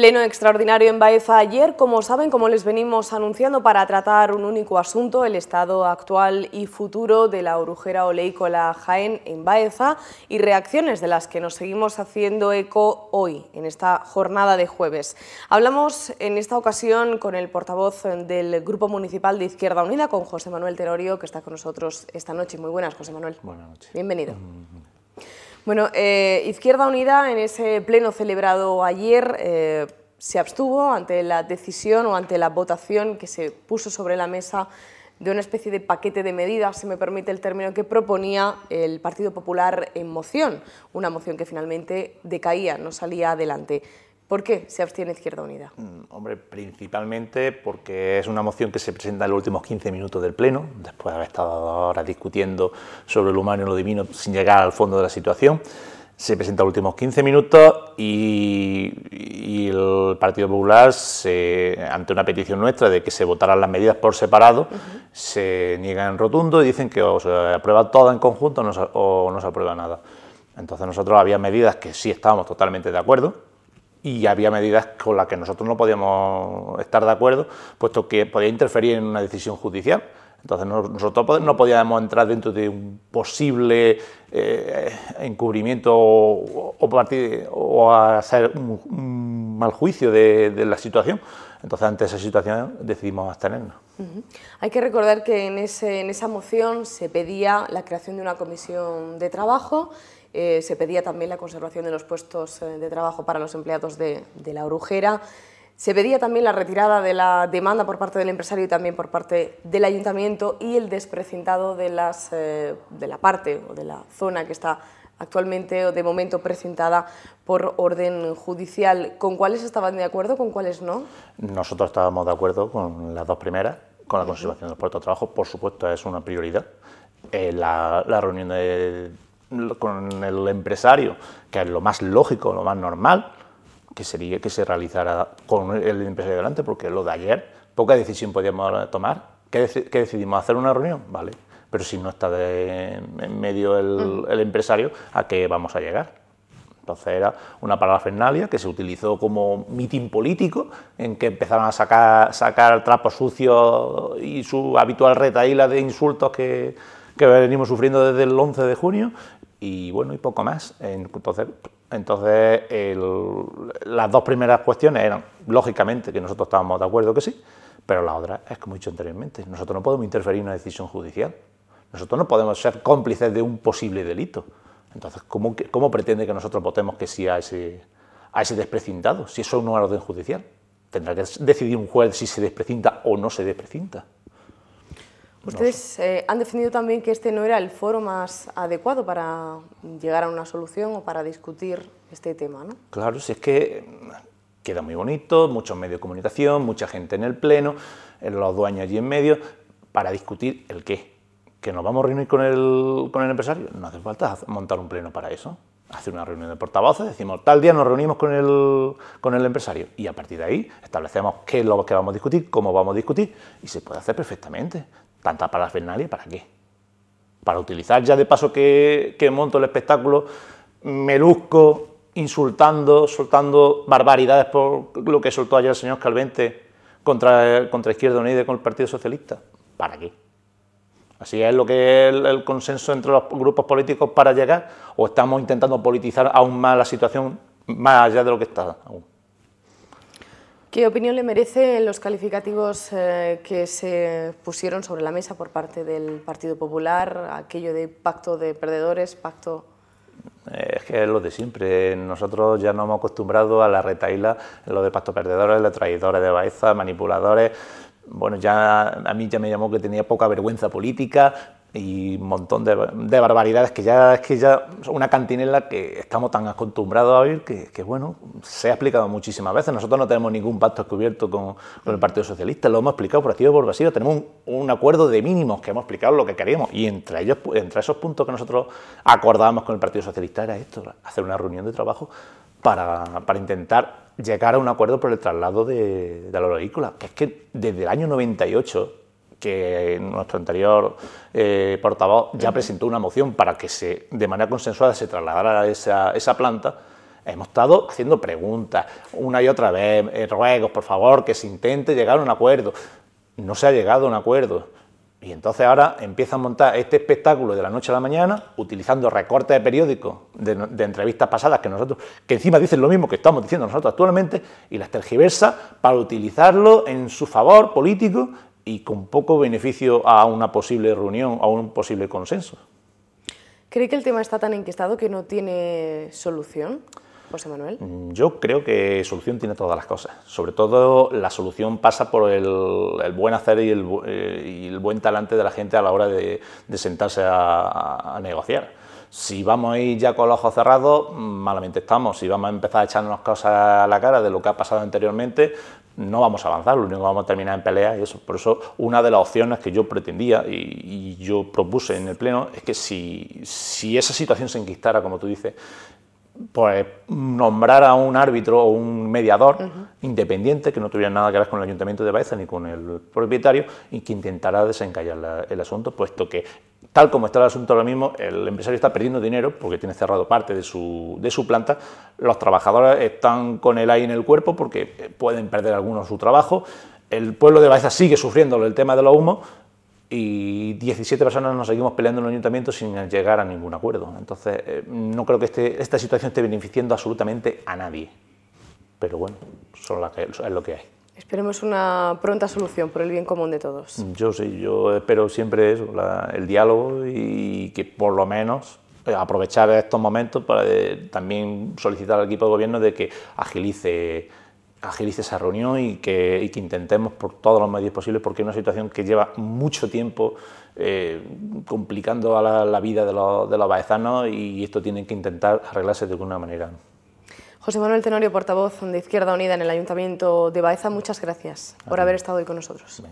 Pleno extraordinario en Baeza ayer, como saben, como les venimos anunciando, para tratar un único asunto, el estado actual y futuro de la orujera oleícola Jaén en Baeza y reacciones de las que nos seguimos haciendo eco hoy, en esta jornada de jueves. Hablamos en esta ocasión con el portavoz del Grupo Municipal de Izquierda Unida, con José Manuel Terorio, que está con nosotros esta noche. Muy buenas, José Manuel. Buenas noches. Bienvenido. Mm, bueno, eh, Izquierda Unida en ese pleno celebrado ayer eh, se abstuvo ante la decisión o ante la votación que se puso sobre la mesa de una especie de paquete de medidas, si me permite el término, que proponía el Partido Popular en moción, una moción que finalmente decaía, no salía adelante. ¿Por qué se abstiene Izquierda Unida? Mm, hombre, principalmente porque es una moción que se presenta en los últimos 15 minutos del Pleno, después de haber estado ahora discutiendo sobre lo humano y lo divino sin llegar al fondo de la situación. Se presenta en los últimos 15 minutos y, el Partido Popular, se, ante una petición nuestra de que se votaran las medidas por separado, se niega en rotundo y dicen que o se aprueba todo en conjunto o no o no se aprueba nada. Entonces nosotros había medidas que sí estábamos totalmente de acuerdo, y había medidas con las que nosotros no podíamos estar de acuerdo, puesto que podía interferir en una decisión judicial. Entonces nosotros no podíamos entrar dentro de un posible eh, encubrimiento o, hacer un, mal juicio de, la situación. Entonces ante esa situación decidimos abstenernos. Hay que recordar que en, ese, en esa moción se pedía la creación de una comisión de trabajo eh, se pedía también la conservación de los puestos eh, de trabajo para los empleados de, la orujera. Se pedía también la retirada de la demanda por parte del empresario y también por parte del ayuntamiento y el desprecintado de, las, eh, de la parte o de la zona que está actualmente o de momento presentada por orden judicial. ¿Con cuáles estaban de acuerdo, con cuáles no? Nosotros estábamos de acuerdo con las dos primeras, con la conservación de los puestos de trabajo, por supuesto, es una prioridad. la reunión de con el empresario, que es lo más lógico, lo más normal, que sería que se realizara con el empresario delante, porque lo de ayer, poca decisión podíamos tomar. ¿Qué, decidimos? ¿Hacer una reunión? Vale. Pero si no está en medio el, empresario, ¿a qué vamos a llegar? Entonces era una fernalia que se utilizó como mitin político, en que empezaron a sacar, sacar trapos sucios y su habitual retaíla de insultos que, que venimos sufriendo desde el 11 de junio, y bueno, y poco más. Entonces, entonces las dos primeras cuestiones eran, lógicamente, que nosotros estábamos de acuerdo que sí, pero la otra es, como he dicho anteriormente, nosotros no podemos interferir en una decisión judicial. Nosotros no podemos ser cómplices de un posible delito. Entonces, ¿cómo, cómo pretende que nosotros votemos que sí a ese, a ese desprecintado, si eso no es orden judicial? Tendrá que decidir un juez si se desprecinta o no se desprecinta. Ustedes eh, han definido también que este no era el foro más adecuado para llegar a una solución o para discutir este tema, ¿no? Claro, si es que mm, queda muy bonito, muchos medios de comunicación, mucha gente en el pleno, los dueños allí en medio, para discutir el qué. ¿Que nos vamos a reunir con el, con el empresario? No hace falta montar un pleno para eso. Hacer una reunión de portavoces, decimos, tal día nos reunimos con el, con el empresario y a partir de ahí establecemos qué es lo que vamos a discutir, cómo vamos a discutir y se puede hacer perfectamente. ¿Tanta para parafernalia para qué? Para utilizar ya de paso que, monto el espectáculo, me insultando, soltando barbaridades por lo que soltó ayer el señor Calvente contra, contra Izquierda Unida y con el Partido Socialista. ¿Para qué? Así es lo que es el, el, consenso entre los grupos políticos para llegar, o estamos intentando politizar aún más la situación, más allá de lo que está aún. ¿Qué opinión le merecen los calificativos eh, que se pusieron sobre la mesa por parte del Partido Popular, aquello de pacto de perdedores, pacto... Eh, es que es lo de siempre. Nosotros ya no hemos acostumbrado a la retaila, lo de pacto perdedores, de traidores de Baeza, manipuladores. Bueno, ya a mí ya me llamó que tenía poca vergüenza política, y un montón de, barbaridades que ya es que ya una cantinela que estamos tan acostumbrados a oír que, bueno, se ha explicado muchísimas veces. Nosotros no tenemos ningún pacto descubierto con, el mm. Partido Socialista, lo hemos explicado por activo y por Tenemos un, acuerdo de mínimos que hemos explicado lo que queríamos y entre ellos entre esos puntos que nosotros acordábamos con el Partido Socialista era esto, hacer una reunión de trabajo para, para intentar llegar a un acuerdo por el traslado de, la vehícula... que es que desde el año 98 que nuestro anterior eh, portavoz ya presentó una moción para que se, de manera consensuada se trasladara esa, esa planta, hemos estado haciendo preguntas una y otra vez, eh, ruegos, por favor, que se intente llegar a un acuerdo. No se ha llegado a un acuerdo. Y entonces ahora empieza a montar este espectáculo de la noche a la mañana, utilizando recortes de periódicos, de, entrevistas pasadas que nosotros, que encima dicen lo mismo que estamos diciendo nosotros actualmente, y las tergiversa para utilizarlo en su favor político y con poco beneficio a una posible reunión, a un posible consenso. ¿Cree que el tema está tan enquistado que no tiene solución, José Manuel? Mm, yo creo que solución tiene todas las cosas. Sobre todo la solución pasa por el, buen hacer eh, y el, buen talante de la gente a la hora de, sentarse a, a negociar. Si vamos a ir ya con los ojos cerrados, mm, malamente estamos. Si vamos a empezar a echarnos cosas a la cara de lo que ha pasado anteriormente, no vamos a avanzar, lo único que vamos a terminar en pelea y eso. Por eso, una de las opciones que yo pretendía y, yo propuse en el Pleno es que si, si esa situación se enquistara, como tú dices, pues nombrar a un árbitro o un mediador independiente que no tuviera nada que ver con el ayuntamiento de Baeza ni con el propietario y que intentara desencallar el asunto, puesto que tal como está el asunto ahora mismo, el empresario está perdiendo dinero porque tiene cerrado parte de su, de su planta, los trabajadores están con el aire en el cuerpo porque eh, pueden perder algunos su trabajo, el pueblo de Baeza sigue sufriendo el tema de los humos y 17 personas nos seguimos peleando en el ayuntamiento sin llegar a ningún acuerdo. Entonces, eh, no creo que este, esta situación esté beneficiando absolutamente a nadie. Pero bueno, son que, es lo que hay. Esperemos una pronta solución por el bien común de todos. Yo sí, yo espero siempre eso, el diálogo y que por lo menos eh, aprovechar estos momentos para eh, también solicitar al equipo de gobierno de que agilice agilice esa reunión y que, intentemos por todos los medios posibles, porque es una situación que lleva mucho tiempo eh, complicando a la, vida de los, de baezanos y esto tiene que intentar arreglarse de alguna manera. José Manuel Tenorio, portavoz de Izquierda Unida en el Ayuntamiento de Baeza, muchas gracias por haber estado hoy con nosotros.